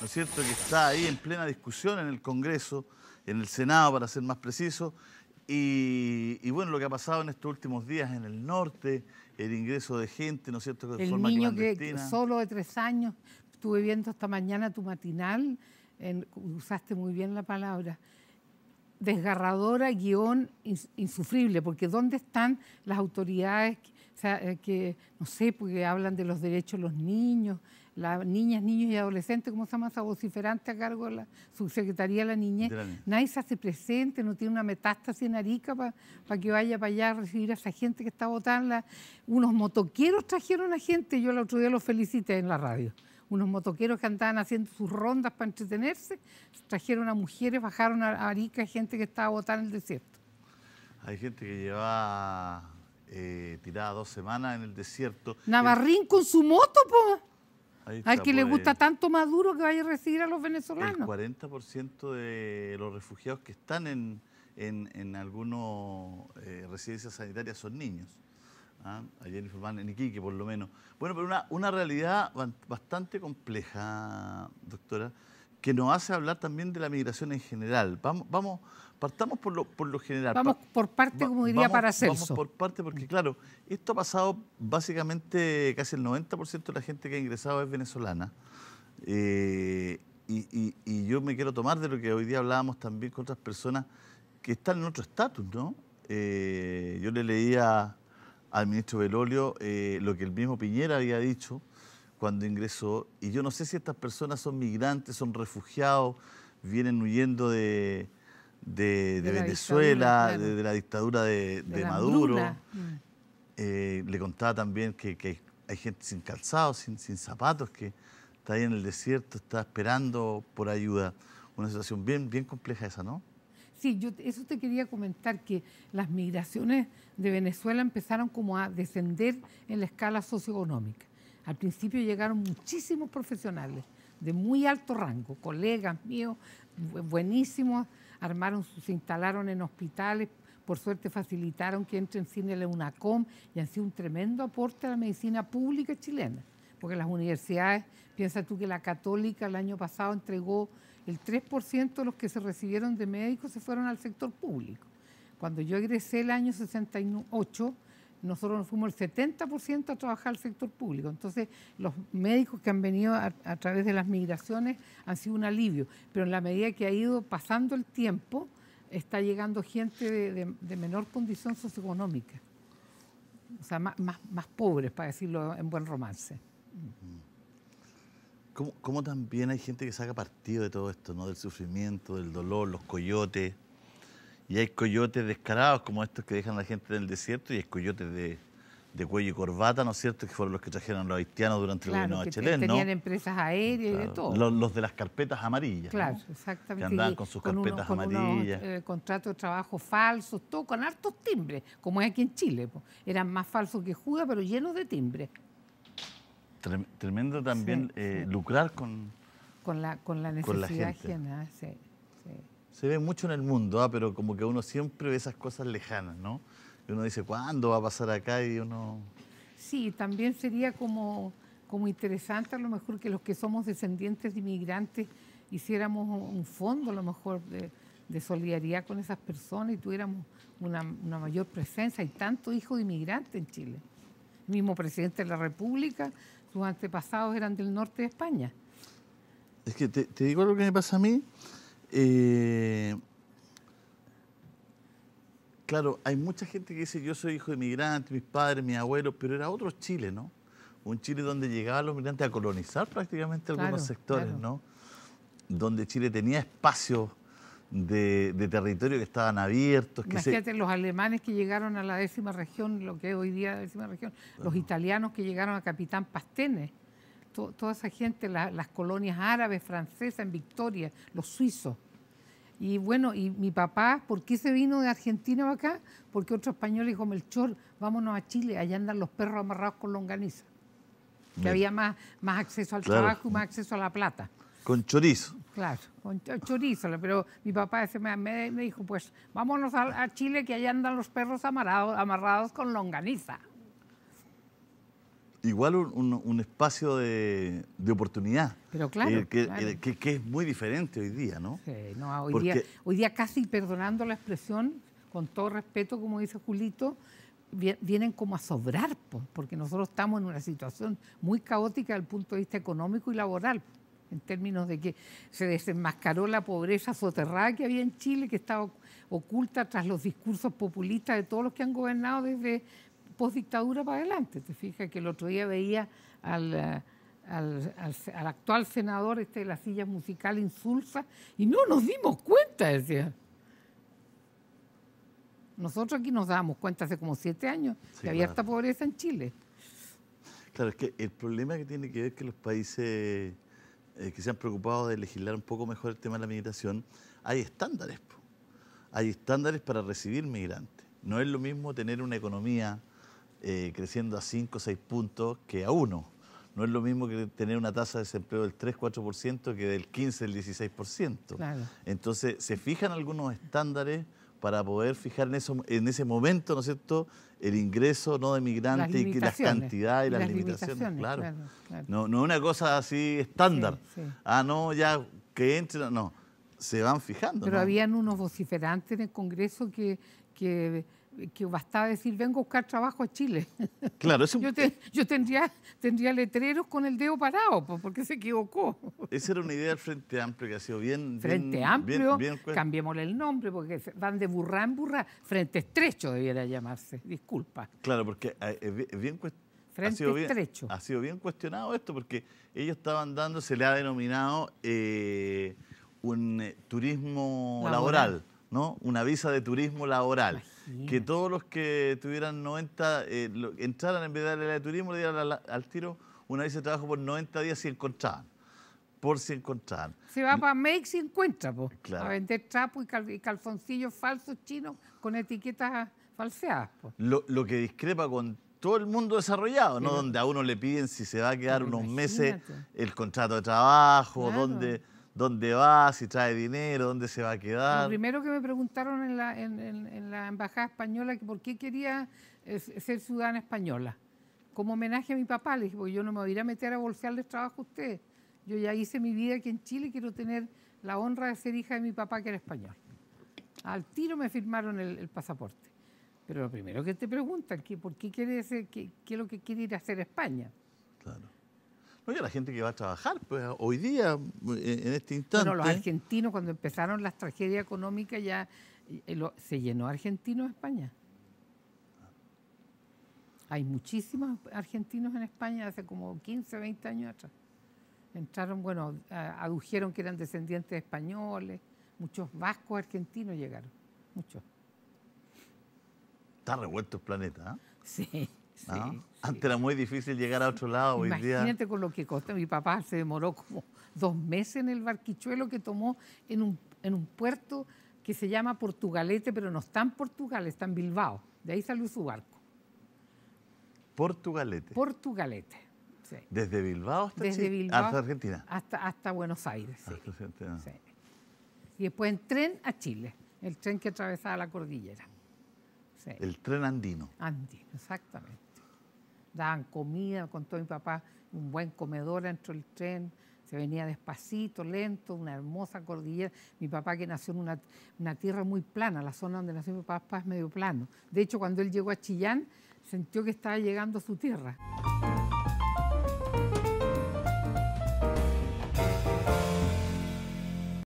¿no es cierto?, que está ahí en plena discusión en el Congreso, en el Senado, para ser más preciso, y, bueno, lo que ha pasado en estos últimos días en el norte, el ingreso de gente, ¿no es cierto?, de el niño que solo de tres años, estuve viendo esta mañana tu matinal, en, usaste muy bien la palabra, desgarradora, guión insufrible, porque ¿dónde están las autoridades eh, que, no sé, porque hablan de los derechos de los niños, las niñas, niños y adolescentes, como se llama esa vociferante a cargo de la subsecretaría de la niñez? Nadie se hace presente, no tiene una metástasis en Arica para que vaya para allá a recibir a esa gente que está votando. Unos motoqueros trajeron a gente, yo el otro día los felicité en la radio. Unos motoqueros que andaban haciendo sus rondas para entretenerse, trajeron a mujeres, bajaron a Arica gente que estaba votando en el desierto. Hay gente que lleva eh, tirada dos semanas en el desierto. Navarrín con su moto, pues. Al que le pues, gusta tanto Maduro que vaya a recibir a los venezolanos. El 40% de los refugiados que están en, en, en algunas eh, residencias sanitarias son niños. ¿Ah? Ayer en Iquique, por lo menos. Bueno, pero una, realidad bastante compleja, doctora, que nos hace hablar también de la migración en general. Vamos, vamos, Partamos por lo, por lo general. Vamos por parte, como diría para Celso. Vamos por parte, porque claro, esto ha pasado básicamente casi el 90% de la gente que ha ingresado es venezolana. Eh, y, yo me quiero tomar de lo que hoy día hablábamos también con otras personas que están en otro estatus, ¿no? Eh, yo le leía al ministro Belolio eh, lo que el mismo Piñera había dicho cuando ingresó, y yo no sé si estas personas son migrantes, son refugiados, vienen huyendo de, de, Venezuela, de, la dictadura de, Maduro. Eh, le contaba también que, hay, gente sin calzado, sin, zapatos, que está ahí en el desierto, está esperando por ayuda. Una situación bien, bien compleja esa, ¿no? Sí, yo eso te quería comentar, que las migraciones de Venezuela empezaron como a descender en la escala socioeconómica. Al principio llegaron muchísimos profesionales de muy alto rango, colegas míos, buenísimos, armaron, se instalaron en hospitales, por suerte facilitaron que entre en cine la UNACOM y han sido un tremendo aporte a la medicina pública chilena, porque las universidades, piensa tú que la católica el año pasado entregó el 3% de los que se recibieron de médicos se fueron al sector público. Cuando yo egresé el año 68, nosotros nos fuimos el 70% a trabajar al sector público. Entonces, los médicos que han venido a, través de las migraciones han sido un alivio, pero en la medida que ha ido pasando el tiempo, está llegando gente de, menor condición socioeconómica, o sea, más, pobres, para decirlo en buen romance. ¿Cómo, también hay gente que saca partido de todo esto, ¿no? del sufrimiento, del dolor, los coyotes? Y hay coyotes descarados como estos que dejan la gente en el desierto y hay coyotes de, cuello y corbata, ¿no es cierto?, que fueron los que trajeron los haitianos durante la gobierno de tenían empresas aéreas y de todo. Los, de las carpetas amarillas, Claro, exactamente. Que andaban con sus carpetas amarillas. Con eh, contratos de trabajo falsos, todo con hartos timbres, como es aquí en Chile. Eran más falsos que Judas, pero llenos de timbres. Tremendo también eh, lucrar con... Con la, con la necesidad ajena, sí se ve mucho en el mundo, ah, pero como que uno siempre ve esas cosas lejanas, ¿no? Y uno dice, ¿cuándo va a pasar acá? Y uno... Sí, también sería como, como interesante a lo mejor que los que somos descendientes de inmigrantes hiciéramos un fondo a lo mejor de, solidaridad con esas personas y tuviéramos una, mayor presencia. Hay tantos hijos de inmigrantes en Chile. El mismo presidente de la República, sus antepasados eran del norte de España. Es que te, te digo lo que me pasa a mí. Eh, claro, hay mucha gente que dice, yo soy hijo de inmigrantes, mis padres, mis abuelos, pero era otro Chile, ¿no? Un Chile donde llegaban los migrantes a colonizar prácticamente algunos sectores, ¿no? Donde Chile tenía espacios de, territorio que estaban abiertos. Que Imagínate los alemanes que llegaron a la décima región, lo que es hoy día la décima región, los italianos que llegaron a Capitán Pastenes, toda esa gente, las colonias árabes, francesas, en Victoria, los suizos. Y bueno, y mi papá, ¿por qué se vino de Argentina para acá? Porque otro español dijo, Melchor, vámonos a Chile, allá andan los perros amarrados con longaniza. Que había más, más acceso al trabajo y más acceso a la plata. Con chorizo. Claro, con chorizo. Pero mi papá me, dijo, pues vámonos a, Chile, que allá andan los perros amarrados, amarrados con longaniza igual un, espacio de, oportunidad. Pero claro. Eh, eh, que, es muy diferente hoy día, ¿no? hoy, día, hoy día casi perdonando la expresión, con todo respeto, como dice Julito, vienen como a sobrar, porque nosotros estamos en una situación muy caótica desde el punto de vista económico y laboral, en términos de que se desenmascaró la pobreza soterrada que había en Chile, que estaba oculta tras los discursos populistas de todos los que han gobernado desde postdictadura para adelante. Te fijas que el otro día veía eh, al... actual senador este de la silla musical insulsa y no nos dimos cuenta, decía. Nosotros aquí nos dábamos cuenta hace como siete años de que había esta pobreza en Chile. Claro, es que el problema que tiene que ver que los países eh, que se han preocupado de legislar un poco mejor el tema de la migración, hay estándares. Hay estándares para recibir migrantes. No es lo mismo tener una economía eh, creciendo a 5 o 6 puntos que a 1. No es lo mismo que tener una tasa de desempleo del 3-4% que del 15 al 16%. Entonces, se fijan algunos estándares para poder fijar en, eso, en ese momento, ¿no es cierto?, el ingreso no de migrante y las cantidades y las, limitaciones. claro. No, no es una cosa así estándar. Ah, no, ya que entre, no. Se van fijando. Pero habían unos vociferantes en el Congreso que, que que bastaba decir, vengo a buscar trabajo a Chile. Claro, eh yo, tendría, tendría letreros con el dedo parado, porque se equivocó. Esa era una idea del Frente Amplio que ha sido bien... Frente Amplio, cambiémosle el nombre, porque van de burra en burra. Frente Estrecho debiera llamarse, disculpa. Claro, porque eh, es bien ha sido Bien, cuestionado esto, porque ellos estaban dando, se le ha denominado eh, un turismo laboral. ¿no? Una visa de turismo laboral que todos los que tuvieran 90, eh, entraran en vez de darle la de turismo, le dieran al, tiro una vez de trabajo por 90 días si encontraban. Por si encontraban. Se va para Make si encuentra, pues. Claro. A vender trapos y, calzoncillos falsos chinos con etiquetas falseadas. Lo, que discrepa con todo el mundo desarrollado, ¿no? donde a uno le piden si se va a quedar unos meses el contrato de trabajo, donde dónde va, si trae dinero, dónde se va a quedar. Lo primero que me preguntaron en la, embajada española que por qué quería eh, ser ciudadana española. Como homenaje a mi papá, le dije, porque yo no me voy a ir a meter a bolsearles trabajo a ustedes. Yo ya hice mi vida aquí en Chile, y quiero tener la honra de ser hija de mi papá que era español. Al tiro me firmaron el, pasaporte. Pero lo primero que te preguntan, ¿por qué quiere eh, qué, es lo que quiere ir a hacer España? Claro. Oye, la gente que va a trabajar, pues hoy día, en este instante. Bueno, los argentinos, cuando empezaron las tragedias económicas, ya se llenó argentino España. Hay muchísimos argentinos en España hace como 15, 20 años atrás. Entraron, bueno, adujeron que eran descendientes españoles, muchos vascos argentinos llegaron, muchos. Está revuelto el planeta, ¿eh? Sí. Antes era muy difícil llegar a otro lado. Hoy Imagínate con lo que costó. Mi papá se demoró como dos meses en el barquichuelo que tomó en un, puerto que se llama Portugalete, pero no está en Portugal, está en Bilbao. De ahí salió su barco. Portugalete. Portugalete. Desde Bilbao hasta, Argentina. Hasta, hasta Buenos Aires. Y después en tren a Chile, el tren que atravesaba la cordillera. El tren andino. Andino, exactamente daban comida, con todo mi papá, un buen comedor dentro del tren, se venía despacito, lento, una hermosa cordillera. Mi papá que nació en una, una tierra muy plana, la zona donde nació mi papá es medio plano. De hecho, cuando él llegó a Chillán, sintió que estaba llegando a su tierra.